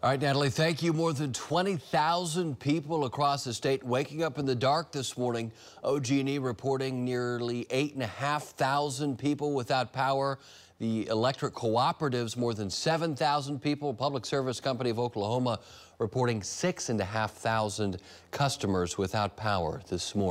All right, Natalie, thank you. More than 20,000 people across the state waking up in the dark this morning. OG&E reporting nearly 8,500 people without power. The electric cooperatives, more than 7,000 people. Public Service Company of Oklahoma reporting 6,500 customers without power this morning.